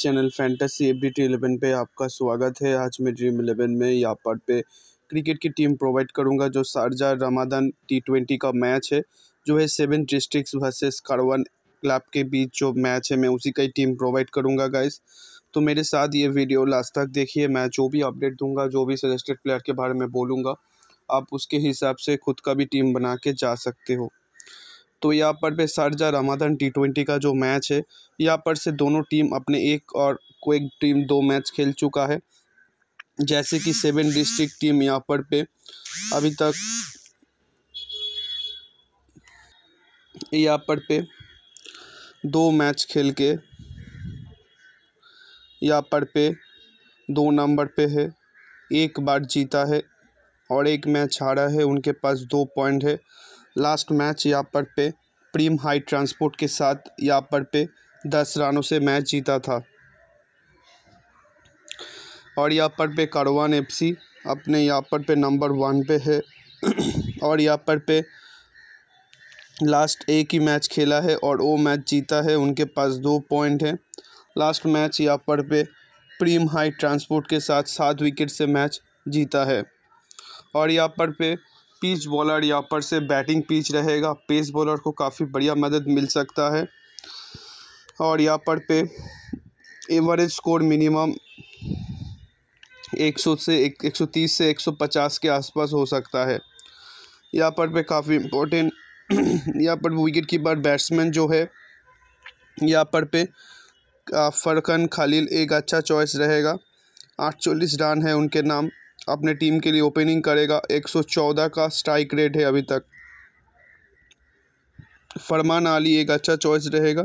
channel fantasy F D T eleven पर आपका स्वागत है आज मैं ड्रीम इलेवन में यहाँ पर पे क्रिकेट की टीम प्रोवाइड करूँगा जो शारजा रमादान टी ट्वेंटी का मैच है जो है सेवन डिस्ट्रिक्स वर्सेस करवन क्लब के बीच जो मैच है मैं उसी का ही टीम प्रोवाइड करूँगा गाइस तो मेरे साथ ये वीडियो लास्ट तक देखिए मैं जो भी अपडेट दूंगा जो भी सजेस्टेड प्लेयर के बारे में बोलूँगा आप उसके हिसाब से खुद का भी टीम बना के जा सकते हो तो यहाँ पर पे शारजा रामाधन टी ट्वेंटी का जो मैच है यहाँ पर से दोनों टीम अपने एक और कोई टीम दो मैच खेल चुका है जैसे कि सेवन डिस्ट्रिक्ट टीम यहाँ पर पे अभी तक यहाँ पर पे दो मैच खेल के यहाँ पर पे दो नंबर पे है एक बार जीता है और एक मैच हारा है उनके पास दो पॉइंट है लास्ट मैच यहाँ पर पे प्रीम हाई ट्रांसपोर्ट के साथ यहाँ पर पे दस रनों से मैच जीता था और यहाँ पर पे कारवान एफसी अपने यहाँ पर पे नंबर वन पे है और यहाँ पर पे लास्ट एक ही मैच खेला है और वो मैच जीता है उनके पास दो पॉइंट हैं लास्ट मैच यहाँ पर पे प्रीम हाई ट्रांसपोर्ट के साथ सात विकेट से मैच जीता है और यहाँ पर पे पिच बॉलर या पर से बैटिंग पिच रहेगा पेस बॉलर को काफ़ी बढ़िया मदद मिल सकता है और यहाँ पर पे एवरेज स्कोर मिनिमम 100 से एक 130 से 150 के आसपास हो सकता है यहाँ पर पे काफ़ी इम्पोर्टेंट यहाँ पर विकेट कीपर बैट्समैन जो है यहाँ पर पे फरकन खालिल एक अच्छा चॉइस रहेगा आठ रन है उनके नाम अपने टीम के लिए ओपनिंग करेगा 114 का स्ट्राइक रेट है अभी तक फरमान आली एक अच्छा चॉइस रहेगा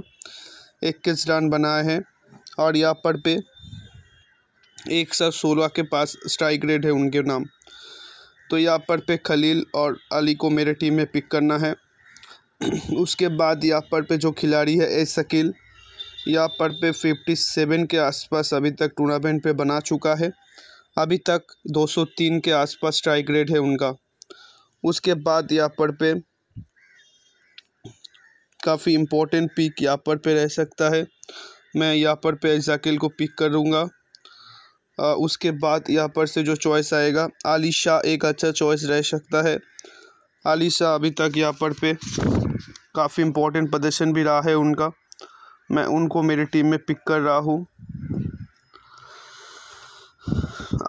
इक्कीस रन बनाए हैं और यहाँ पर पे एक सौ सोलह के पास स्ट्राइक रेट है उनके नाम तो यहाँ पर पे खलील और अली को मेरे टीम में पिक करना है उसके बाद यहाँ पर पे जो खिलाड़ी है ए शकील यहाँ पर पे फिफ्टी सेवन के आसपास अभी तक टूर्नामेंट पे बना चुका है अभी तक 203 के आसपास स्ट्राइक रेट है उनका उसके बाद यहाँ पर पे काफ़ी इम्पोर्टेंट पिक यहाँ पर पे रह सकता है मैं यहाँ पर पे जाकिल को पिक करूँगा उसके बाद यहाँ पर से जो चॉइस आएगा आली शाह एक अच्छा चॉइस रह सकता है आली शाह अभी तक यहाँ पर पे काफ़ी इम्पोर्टेंट प्रदर्शन भी रहा है उनका मैं उनको मेरी टीम में पिक कर रहा हूँ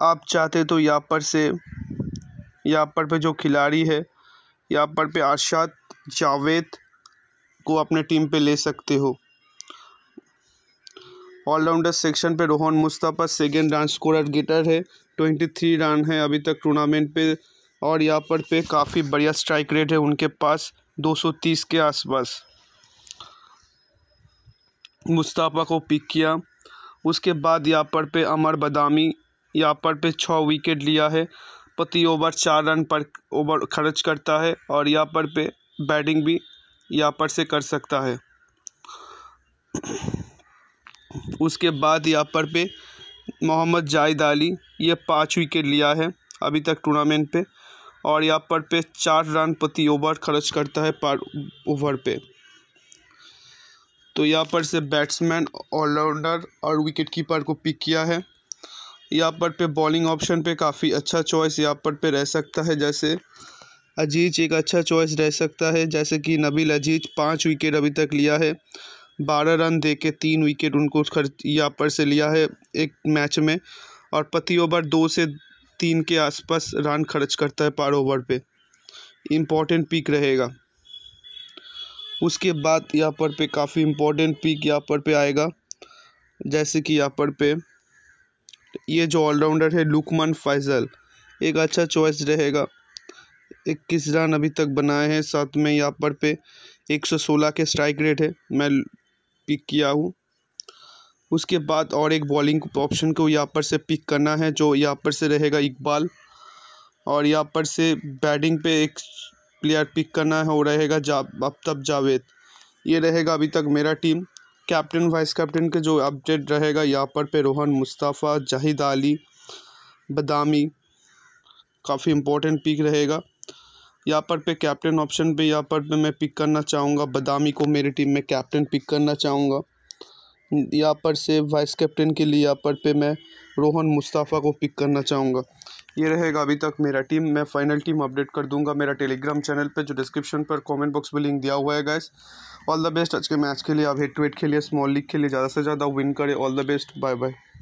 आप चाहते तो यापर से यापर पे जो खिलाड़ी है यापर पे आशात जावेद को अपने टीम पे ले सकते हो ऑलराउंडर सेक्शन पे Rohan Mustafa second run scorer getter है ट्वेंटी थ्री रन है अभी तक टूर्नामेंट पे और यहाँ पर पे काफ़ी बढ़िया स्ट्राइक रेट है उनके पास दो सौ तीस के आसपास मुस्तफ़ा को पिक किया उसके बाद यहाँ पर पे अमर बदामी यहाँ पर पे छः विकेट लिया है प्रति ओवर चार रन पर ओवर खर्च करता है और यहाँ पर पे बैटिंग भी यहाँ पर से कर सकता है उसके बाद यहाँ पर पे मोहम्मद जाहिद अली ये पाँच विकेट लिया है अभी तक टूर्नामेंट पे और यहाँ पर पे चार रन प्रति ओवर खर्च करता है पर ओवर पे तो यहाँ पर से बैट्समैन ऑलराउंडर और विकेट कीपर को पिक किया है या पर पे बॉलिंग ऑप्शन पे काफ़ी अच्छा चॉइस या पर पे रह सकता है जैसे अजीज एक अच्छा चॉइस रह सकता है जैसे कि नबील अजीज पाँच विकेट अभी तक लिया है बारह रन दे के तीन विकेट उनको खर्च या पर से लिया है एक मैच में और प्रति ओवर दो से तीन के आसपास रन खर्च करता है पार ओवर पे इम्पॉर्टेंट पिक रहेगा उसके बाद यहाँ पर पे काफ़ी इम्पोर्टेंट पिक यहाँ पर पे आएगा जैसे कि यहाँ पर पे ये जो ऑलराउंडर है लुकमान फैजल एक अच्छा चॉइस रहेगा इक्कीस रन अभी तक बनाए हैं साथ में यहाँ पर पे 116 के स्ट्राइक रेट है मैं पिक किया हूँ उसके बाद और एक बॉलिंग ऑप्शन को यहाँ पर से पिक करना है जो यहाँ पर से रहेगा इकबाल और यहाँ पर से बैटिंग पे एक प्लेयर पिक करना है वो रहेगा जा तब जावेद ये रहेगा अभी तक मेरा टीम कैप्टन वाइस कैप्टन के जो अपडेट रहेगा यहाँ पर पे रोहन मुस्तफ़ा जाहिद अली बदामी काफ़ी इम्पोर्टेंट पिक रहेगा यहाँ पर पे कैप्टन ऑप्शन पे यहाँ पर पे मैं पिक करना चाहूँगा बदामी को मेरी टीम में कैप्टन पिक करना चाहूँगा यहाँ पर से वाइस कैप्टन के लिए यहाँ पर पे मैं रोहन मुस्तफ़ा को पिक करना चाहूँगा ये रहेगा अभी तक मेरा टीम मैं फाइनल टीम अपडेट कर दूंगा मेरा टेलीग्राम चैनल पे जो डिस्क्रिप्शन पर कमेंट बॉक्स में लिंक दिया हुआ है गाइस ऑल द बेस्ट आज के मैच के लिए आप हेड टू हेड खेलिए स्मॉल लीग के लिए ज़्यादा से ज़्यादा विन करें all the best bye bye